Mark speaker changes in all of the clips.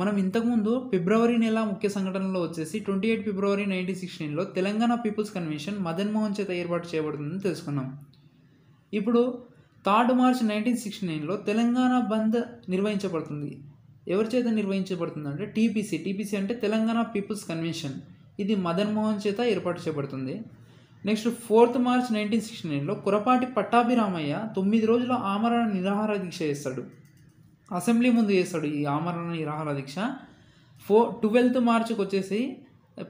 Speaker 1: మనం ఇంతకుముందు ఫిబ్రవరి నెల ముఖ్య సంఘటనలో వచ్చేసి ట్వంటీ ఎయిట్ ఫిబ్రవరి నైన్టీన్ సిక్స్టీన్లో తెలంగాణ పీపుల్స్ కన్వెన్షన్ మదన్మోహన్ చేత ఏర్పాటు చేయబడుతుందని తెలుసుకున్నాం ఇప్పుడు థర్డ్ మార్చ్ నైన్టీన్ సిక్స్టీ నైన్లో తెలంగాణ బంద్ నిర్వహించబడుతుంది ఎవరి చేత నిర్వహించబడుతుంది అంటే టీపీసీ టీపీసీ అంటే తెలంగాణ పీపుల్స్ కన్వెన్షన్ ఇది మదన్మోహన్ చేత ఏర్పాటు చేయబడుతుంది next fourth March nineteen sixty నైన్లో కురపాటి పట్టాభిరామయ్య తొమ్మిది రోజుల ఆమరణ నిరాహార దీక్ష చేస్తాడు అసెంబ్లీ ముందు చేస్తాడు ఈ ఆమరణ నిరాహార దీక్ష ఫో ట్వెల్త్ మార్చ్కి వచ్చేసి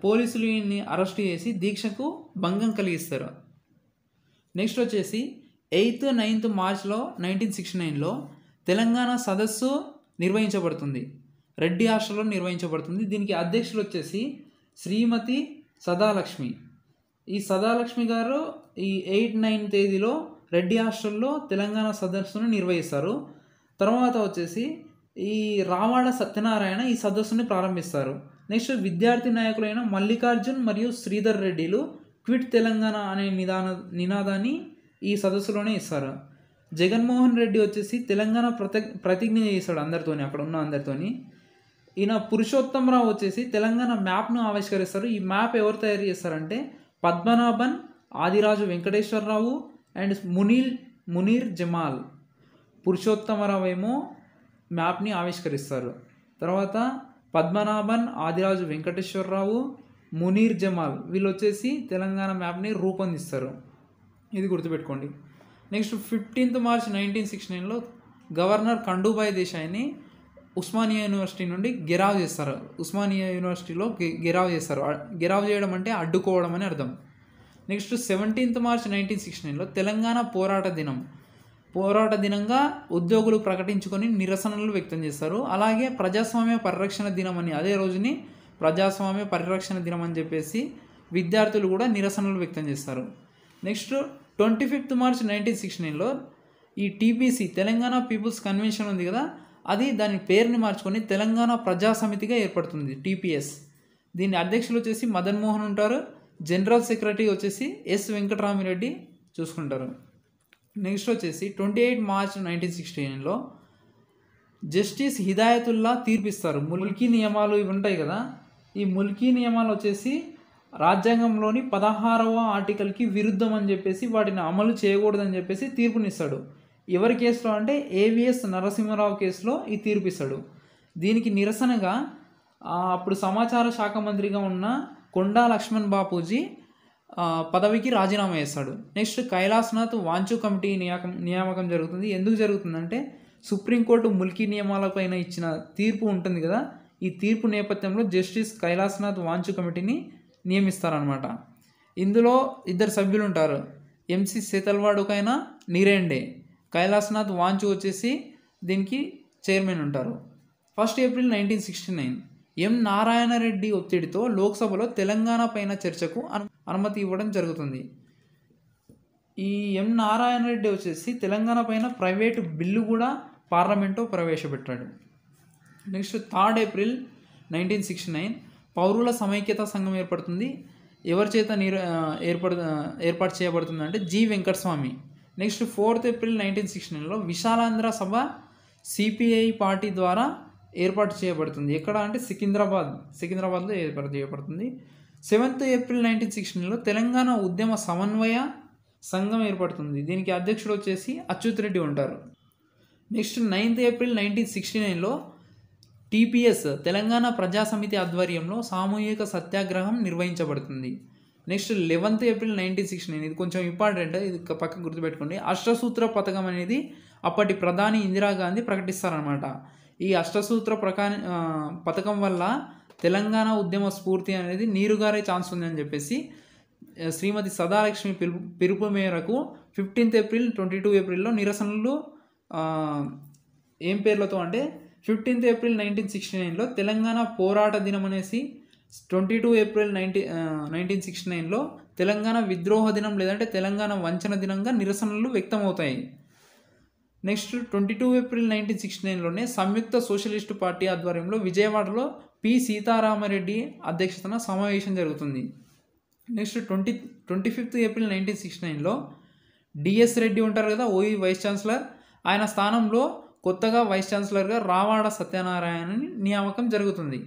Speaker 1: పోలీసులని అరెస్ట్ చేసి దీక్షకు భంగం కలిగిస్తారు నెక్స్ట్ వచ్చేసి ఎయిత్ నైన్త్ మార్చ్లో నైన్టీన్ సిక్స్టీ నైన్లో తెలంగాణ సదస్సు నిర్వహించబడుతుంది రెడ్డి హాస్టల్లో నిర్వహించబడుతుంది దీనికి అధ్యక్షులు వచ్చేసి శ్రీమతి సదాలక్ష్మి ఈ సదాలక్ష్మి గారు ఈ ఎయిట్ నైన్ తేదీలో రెడ్డి హాస్టల్లో తెలంగాణ సదస్సును నిర్వహిస్తారు తర్వాత వచ్చేసి ఈ రావాడ సత్యనారాయణ ఈ సదస్సుని ప్రారంభిస్తారు నెక్స్ట్ విద్యార్థి నాయకులైన మల్లికార్జున్ మరియు శ్రీధర్ రెడ్డిలు క్విట్ తెలంగాణ అనే నిదాన నినాదాన్ని ఈ సదస్సులోనే ఇస్తారు జగన్మోహన్ రెడ్డి వచ్చేసి తెలంగాణ ప్రత ప్రతిజ్ఞ చేస్తాడు అందరితోని అక్కడ ఉన్న అందరితోని ఈయన పురుషోత్తమరావు వచ్చేసి తెలంగాణ మ్యాప్ను ఆవిష్కరిస్తారు ఈ మ్యాప్ ఎవరు తయారు చేస్తారంటే పద్మనాభన్ ఆదిరాజు వెంకటేశ్వరరావు అండ్ మునీల్ మునీర్ జమాల్ పురుషోత్తమరావు ఏమో మ్యాప్ని ఆవిష్కరిస్తారు తర్వాత పద్మనాభన్ ఆదిరాజు వెంకటేశ్వరరావు మునీర్ జమాల్ వీళ్ళు వచ్చేసి తెలంగాణ మ్యాప్ని రూపొందిస్తారు ఇది గుర్తుపెట్టుకోండి next fifteenth March nineteen sixty నైన్లో గవర్నర్ కండూబాయ్ దేశాయిని ఉస్మానియా యూనివర్సిటీ నుండి గిరావ్ చేస్తారు ఉస్మానియా యూనివర్సిటీలో గిరావ్ చేస్తారు గిరావ్ చేయడం అంటే అడ్డుకోవడం అని అర్థం next seventeenth March nineteen sixty నైన్లో తెలంగాణ పోరాట దినం పోరాట దినంగా ఉద్యోగులు ప్రకటించుకొని నిరసనలు వ్యక్తం చేస్తారు అలాగే ప్రజాస్వామ్య పరిరక్షణ దినం అని అదే రోజుని ప్రజాస్వామ్య పరిరక్షణ దినం అని చెప్పేసి విద్యార్థులు కూడా నిరసనలు వ్యక్తం చేస్తారు next twenty fifth March nineteen sixty నైన్లో ఈ టీపీసీ తెలంగాణ పీపుల్స్ కన్వెన్షన్ ఉంది కదా అది దాని పేరుని మార్చుకొని తెలంగాణ ప్రజా సమితిగా ఏర్పడుతుంది టీపీఎస్ దీని అధ్యక్షులు వచ్చేసి మదన్ మోహన్ ఉంటారు జనరల్ సెక్రటరీ వచ్చేసి ఎస్ వెంకటరామిరెడ్డి చూసుకుంటారు నెక్స్ట్ వచ్చేసి twenty eight March nineteen sixty నైన్లో జస్టిస్ హిదాయతుల్లా తీర్పిస్తారు ముల్కీ నియమాలు ఇవి ఉంటాయి కదా ఈ ముల్కీ నియమాలు వచ్చేసి రాజ్యాంగంలోని పదహారవ ఆర్టికల్కి విరుద్ధం అని చెప్పేసి వాటిని అమలు చేయకూడదని చెప్పేసి తీర్పునిస్తాడు ఎవరి కేసులో అంటే ఏవిఎస్ నరసింహరావు కేసులో ఈ తీర్పిస్తాడు దీనికి నిరసనగా అప్పుడు సమాచార శాఖ మంత్రిగా ఉన్న కొండా లక్ష్మణ్ బాపూజీ పదవికి రాజీనామా చేస్తాడు నెక్స్ట్ కైలాసనాథ్ వాంచు కమిటీ నియామకం నియామకం జరుగుతుంది ఎందుకు జరుగుతుందంటే సుప్రీంకోర్టు ముల్కీ నియమాలపైన ఇచ్చిన తీర్పు ఉంటుంది కదా ఈ తీర్పు నేపథ్యంలో జస్టిస్ కైలాసనాథ్ వాంచు కమిటీని నియమిస్తారనమాట ఇందులో ఇద్దరు సభ్యులు ఉంటారు ఎంసీ శీతల్వాడ్ ఒకైనా నీరేండే కైలాసనాథ్ వాంచు వచ్చేసి దీనికి చైర్మన్ ఉంటారు first April nineteen sixty nine M Narayana Reddy ఒత్తిడితో లోక్సభలో తెలంగాణ పైన చర్చకు అను అనుమతి ఇవ్వడం జరుగుతుంది ఈ ఎం నారాయణ రెడ్డి వచ్చేసి తెలంగాణ పైన ప్రైవేటు బిల్లు కూడా పార్లమెంటు ప్రవేశపెట్టాడు next third April nineteen sixty nine పౌరుల సమైక్యత సంఘం ఏర్పడుతుంది ఎవరి చేత నీరు ఏర్పడు ఏర్పాటు చేయబడుతుంది అంటే G Venkataswamy next fourth April nineteen sixty నైన్లో విశాలాంధ్ర సభ సిపిఐ పార్టీ ద్వారా ఏర్పాటు చేయబడుతుంది ఎక్కడ అంటే సికింద్రాబాద్ సికింద్రాబాద్లో ఏర్పాటు చేయబడుతుంది సెవెంత్ ఏప్రిల్ నైన్టీన్ సిక్స్టీన్లో తెలంగాణ ఉద్యమ సమన్వయ సంఘం ఏర్పడుతుంది దీనికి అధ్యక్షుడు వచ్చేసి అచ్యుత్ రెడ్డి ఉంటారు next ninth April nineteen sixty నైన్లో టీపీఎస్ తెలంగాణ ప్రజా సమితి ఆధ్వర్యంలో సామూహిక సత్యాగ్రహం నిర్వహించబడుతుంది next eleventh April nineteen sixty nine ఇది కొంచెం ఇంపార్టెంట్ ఇది పక్క గుర్తుపెట్టుకోండి అష్టసూత్ర పథకం అనేది అప్పటి ప్రధాని ఇందిరాగాంధీ ప్రకటిస్తారనమాట ఈ అష్టసూత్ర ప్రకా పథకం వల్ల తెలంగాణ ఉద్యమ స్ఫూర్తి అనేది నీరుగారే ఛాన్స్ ఉందని చెప్పేసి శ్రీమతి సదాలక్ష్మి పిలుపు పిలుపు మేరకు ఫిఫ్టీన్త్ ఏప్రిల్ ట్వంటీ టూ ఏప్రిల్లో నిరసనలు ఏం పేర్లతో అంటే ఫిఫ్టీన్త్ ఏప్రిల్ నైన్టీన్ సిక్స్టీ నైన్లో తెలంగాణ పోరాట దినం అనేసి twenty two April ninety nineteen sixty నైన్లో తెలంగాణ విద్రోహ దినం లేదంటే తెలంగాణ వంచన దినంగా నిరసనలు వ్యక్తమవుతాయి next twenty two April nineteen sixty నైన్లోనే సంయుక్త సోషలిస్టు పార్టీ ఆధ్వర్యంలో విజయవాడలో పి సీతారామరెడ్డి అధ్యక్షతన సమావేశం జరుగుతుంది next twenty twenty fifth April nineteen sixty నైన్లో డిఎస్ రెడ్డి ఉంటారు కదా ఓఈ వైస్ ఛాన్సలర్ ఆయన స్థానంలో కొత్తగా వైస్ ఛాన్సలర్గా రావాడ సత్యనారాయణని నియామకం జరుగుతుంది